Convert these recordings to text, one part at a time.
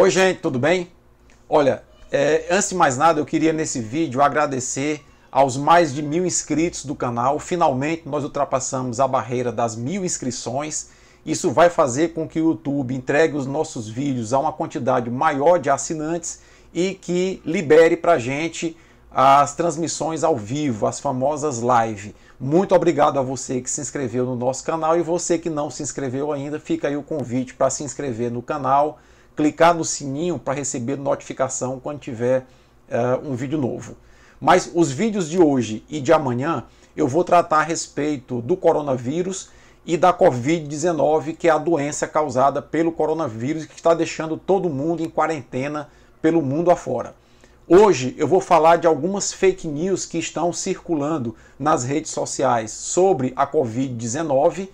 Oi, gente, tudo bem? Olha, é, antes de mais nada, eu queria nesse vídeo agradecer aos mais de mil inscritos do canal. Finalmente, nós ultrapassamos a barreira das mil inscrições. Isso vai fazer com que o YouTube entregue os nossos vídeos a uma quantidade maior de assinantes e que libere para gente as transmissões ao vivo, as famosas live. Muito obrigado a você que se inscreveu no nosso canal e você que não se inscreveu ainda, fica aí o convite para se inscrever no canal, clicar no sininho para receber notificação quando tiver uh, um vídeo novo. Mas os vídeos de hoje e de amanhã eu vou tratar a respeito do coronavírus e da Covid-19, que é a doença causada pelo coronavírus que está deixando todo mundo em quarentena pelo mundo afora. Hoje eu vou falar de algumas fake news que estão circulando nas redes sociais sobre a Covid-19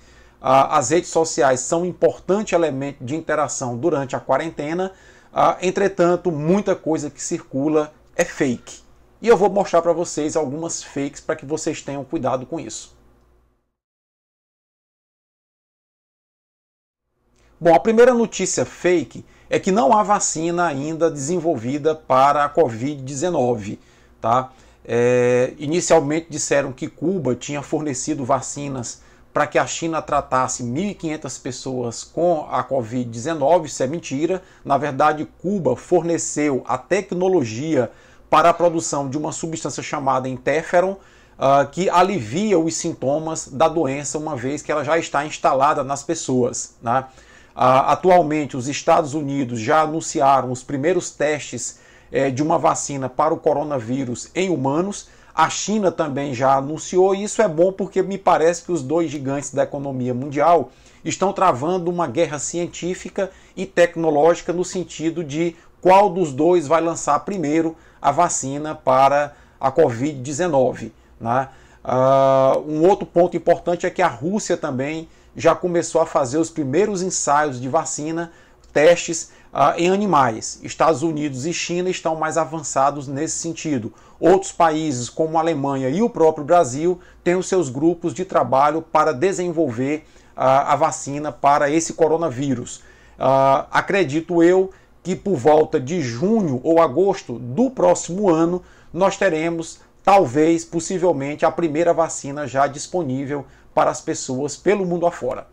ah, as redes sociais são um importante elemento de interação durante a quarentena, ah, entretanto, muita coisa que circula é fake. E eu vou mostrar para vocês algumas fakes para que vocês tenham cuidado com isso. Bom, a primeira notícia fake é que não há vacina ainda desenvolvida para a Covid-19. Tá? É, inicialmente disseram que Cuba tinha fornecido vacinas para que a China tratasse 1.500 pessoas com a Covid-19, isso é mentira. Na verdade, Cuba forneceu a tecnologia para a produção de uma substância chamada interferon, uh, que alivia os sintomas da doença, uma vez que ela já está instalada nas pessoas. Né? Uh, atualmente, os Estados Unidos já anunciaram os primeiros testes eh, de uma vacina para o coronavírus em humanos a China também já anunciou, e isso é bom porque me parece que os dois gigantes da economia mundial estão travando uma guerra científica e tecnológica no sentido de qual dos dois vai lançar primeiro a vacina para a Covid-19. Né? Uh, um outro ponto importante é que a Rússia também já começou a fazer os primeiros ensaios de vacina testes ah, em animais. Estados Unidos e China estão mais avançados nesse sentido. Outros países, como a Alemanha e o próprio Brasil, têm os seus grupos de trabalho para desenvolver ah, a vacina para esse coronavírus. Ah, acredito eu que por volta de junho ou agosto do próximo ano nós teremos talvez, possivelmente, a primeira vacina já disponível para as pessoas pelo mundo afora.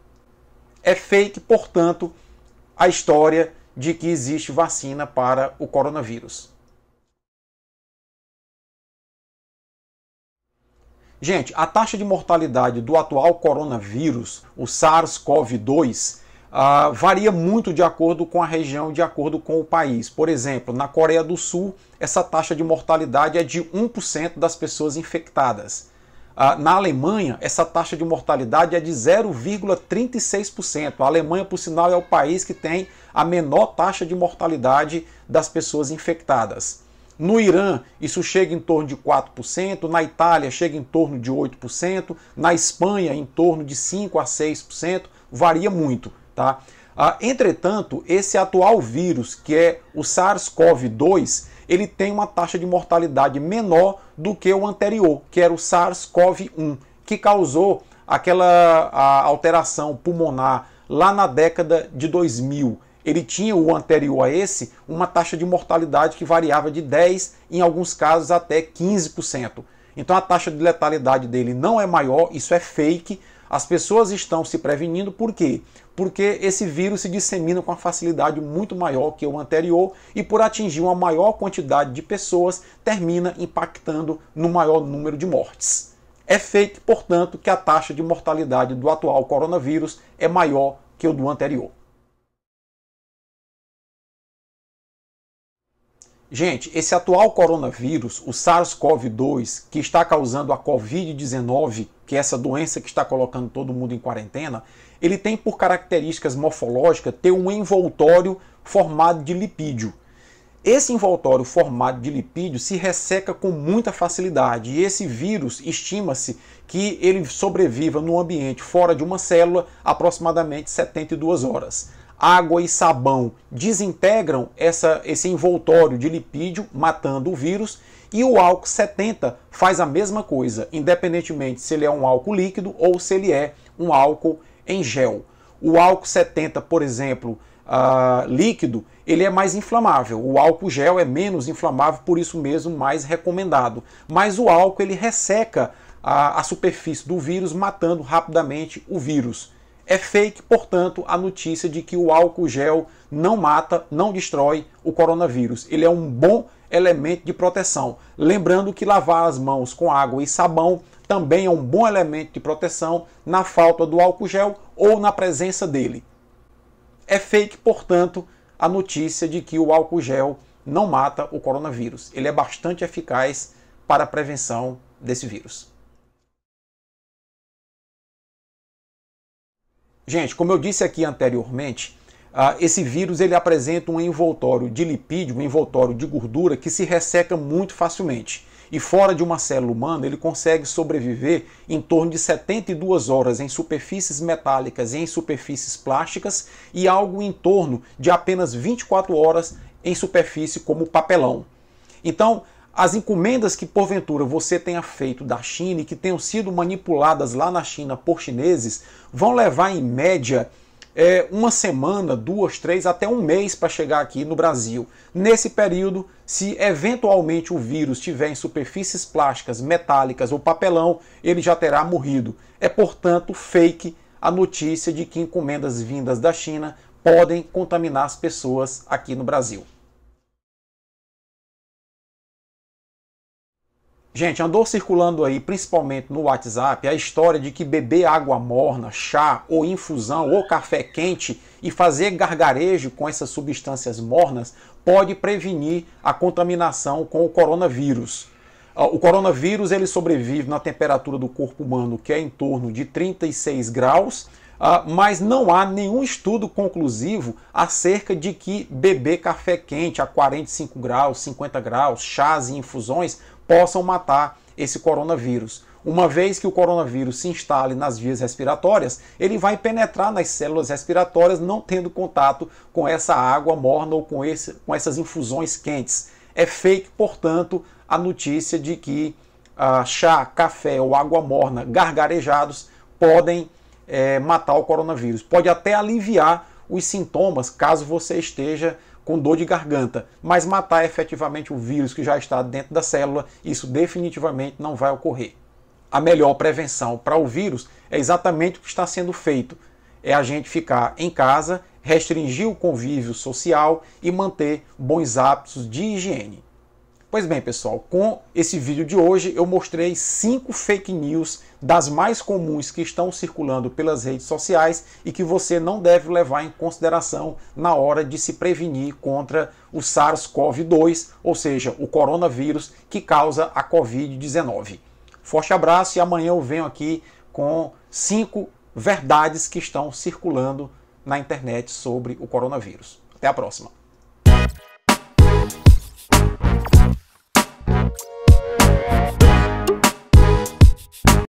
É fake, portanto, a história de que existe vacina para o coronavírus. Gente, a taxa de mortalidade do atual coronavírus, o SARS-CoV-2, uh, ah, varia muito de acordo com a região, de acordo com o país. Por exemplo, na Coreia do Sul, essa taxa de mortalidade é de 1% das pessoas infectadas. Ah, na Alemanha, essa taxa de mortalidade é de 0,36%. A Alemanha, por sinal, é o país que tem a menor taxa de mortalidade das pessoas infectadas. No Irã, isso chega em torno de 4%, na Itália chega em torno de 8%, na Espanha em torno de 5 a 6%, varia muito, tá? Ah, entretanto, esse atual vírus, que é o SARS-CoV-2, ele tem uma taxa de mortalidade menor do que o anterior, que era o SARS-CoV-1, que causou aquela alteração pulmonar lá na década de 2000. Ele tinha o anterior a esse uma taxa de mortalidade que variava de 10, em alguns casos até 15%. Então a taxa de letalidade dele não é maior, isso é fake, as pessoas estão se prevenindo por quê? Porque esse vírus se dissemina com uma facilidade muito maior que o anterior e, por atingir uma maior quantidade de pessoas, termina impactando no maior número de mortes. É feito, portanto, que a taxa de mortalidade do atual coronavírus é maior que o do anterior. Gente, esse atual coronavírus, o SARS-CoV-2, que está causando a Covid-19, que é essa doença que está colocando todo mundo em quarentena, ele tem por características morfológicas ter um envoltório formado de lipídio. Esse envoltório formado de lipídio se resseca com muita facilidade e esse vírus estima-se que ele sobreviva no ambiente fora de uma célula aproximadamente 72 horas água e sabão desintegram essa, esse envoltório de lipídio, matando o vírus, e o álcool 70 faz a mesma coisa, independentemente se ele é um álcool líquido ou se ele é um álcool em gel. O álcool 70, por exemplo, uh, líquido, ele é mais inflamável. O álcool gel é menos inflamável, por isso mesmo mais recomendado. Mas o álcool ele resseca a, a superfície do vírus, matando rapidamente o vírus. É fake, portanto, a notícia de que o álcool gel não mata, não destrói o coronavírus. Ele é um bom elemento de proteção. Lembrando que lavar as mãos com água e sabão também é um bom elemento de proteção na falta do álcool gel ou na presença dele. É fake, portanto, a notícia de que o álcool gel não mata o coronavírus. Ele é bastante eficaz para a prevenção desse vírus. Gente, como eu disse aqui anteriormente, ah, esse vírus ele apresenta um envoltório de lipídio, um envoltório de gordura que se resseca muito facilmente. E fora de uma célula humana, ele consegue sobreviver em torno de 72 horas em superfícies metálicas e em superfícies plásticas e algo em torno de apenas 24 horas em superfície como papelão. Então, as encomendas que porventura você tenha feito da China e que tenham sido manipuladas lá na China por chineses vão levar em média é, uma semana, duas, três, até um mês para chegar aqui no Brasil. Nesse período, se eventualmente o vírus tiver em superfícies plásticas, metálicas ou papelão, ele já terá morrido. É portanto fake a notícia de que encomendas vindas da China podem contaminar as pessoas aqui no Brasil. Gente, andou circulando aí, principalmente no WhatsApp, é a história de que beber água morna, chá ou infusão ou café quente e fazer gargarejo com essas substâncias mornas pode prevenir a contaminação com o coronavírus. Ah, o coronavírus ele sobrevive na temperatura do corpo humano, que é em torno de 36 graus, ah, mas não há nenhum estudo conclusivo acerca de que beber café quente a 45 graus, 50 graus, chás e infusões possam matar esse coronavírus. Uma vez que o coronavírus se instale nas vias respiratórias, ele vai penetrar nas células respiratórias, não tendo contato com essa água morna ou com, esse, com essas infusões quentes. É fake, portanto, a notícia de que ah, chá, café ou água morna gargarejados podem é, matar o coronavírus. Pode até aliviar os sintomas caso você esteja com dor de garganta, mas matar efetivamente o vírus que já está dentro da célula, isso definitivamente não vai ocorrer. A melhor prevenção para o vírus é exatamente o que está sendo feito: é a gente ficar em casa, restringir o convívio social e manter bons hábitos de higiene. Pois bem, pessoal, com esse vídeo de hoje eu mostrei cinco fake news das mais comuns que estão circulando pelas redes sociais e que você não deve levar em consideração na hora de se prevenir contra o SARS-CoV-2, ou seja, o coronavírus que causa a COVID-19. Forte abraço e amanhã eu venho aqui com cinco verdades que estão circulando na internet sobre o coronavírus. Até a próxima.